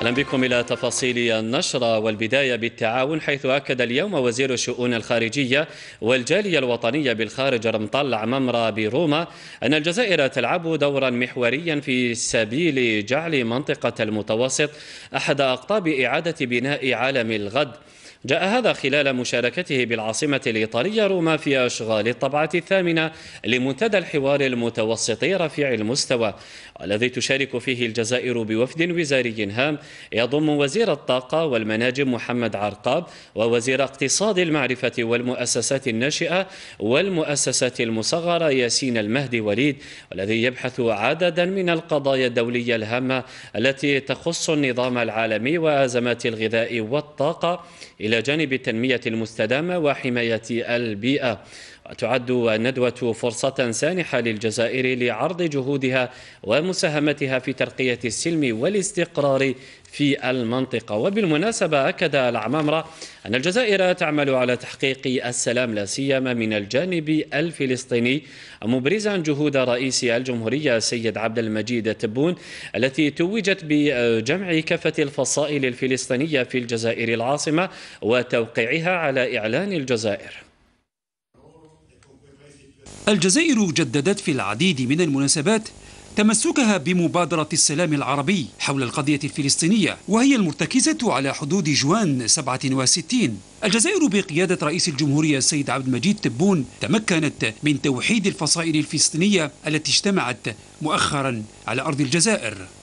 اهلا بكم الى تفاصيل النشره والبدايه بالتعاون حيث اكد اليوم وزير الشؤون الخارجيه والجاليه الوطنيه بالخارج رمطل ممرة بروما ان الجزائر تلعب دورا محوريا في سبيل جعل منطقه المتوسط احد اقطاب اعاده بناء عالم الغد جاء هذا خلال مشاركته بالعاصمة الإيطالية روما في أشغال الطبعة الثامنة لمنتدى الحوار المتوسطي رفيع المستوى والذي تشارك فيه الجزائر بوفد وزاري هام يضم وزير الطاقة والمناجم محمد عرقاب ووزير اقتصاد المعرفة والمؤسسات الناشئة والمؤسسات المصغرة ياسين المهدي وليد والذي يبحث عددا من القضايا الدولية الهامة التي تخص النظام العالمي وأزمات الغذاء والطاقة إلى جانب التنمية المستدامة وحماية البيئة تعد الندوة فرصة سانحة للجزائر لعرض جهودها ومساهمتها في ترقية السلم والاستقرار في المنطقة وبالمناسبة أكد العمامرة أن الجزائر تعمل على تحقيق السلام لا سيما من الجانب الفلسطيني مبرزا جهود رئيس الجمهورية السيد عبد المجيد تبون التي توجت بجمع كافة الفصائل الفلسطينية في الجزائر العاصمة وتوقيعها على إعلان الجزائر الجزائر جددت في العديد من المناسبات تمسكها بمبادرة السلام العربي حول القضية الفلسطينية وهي المرتكزة على حدود جوان 67 الجزائر بقيادة رئيس الجمهورية السيد عبد المجيد تبون تمكنت من توحيد الفصائل الفلسطينية التي اجتمعت مؤخرا على أرض الجزائر